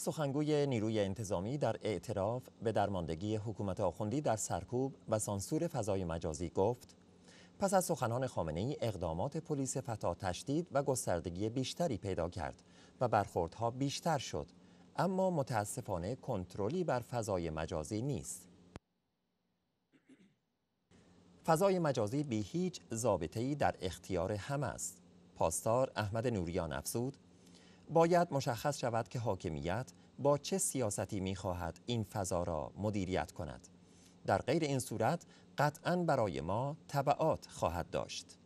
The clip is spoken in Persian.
سخنگوی نیروی انتظامی در اعتراف به درماندگی حکومت آخوندی در سرکوب و سانسور فضای مجازی گفت پس از سخنان خامنه ای اقدامات پلیس فتا تشدید و گستردگی بیشتری پیدا کرد و برخوردها بیشتر شد اما متاسفانه کنترلی بر فضای مجازی نیست فضای مجازی به هیچ ضابطه‌ای در اختیار هم است پاسدار احمد نوریان افزود باید مشخص شود که حاکمیت با چه سیاستی می خواهد این فضا را مدیریت کند در غیر این صورت قطعا برای ما تبعات خواهد داشت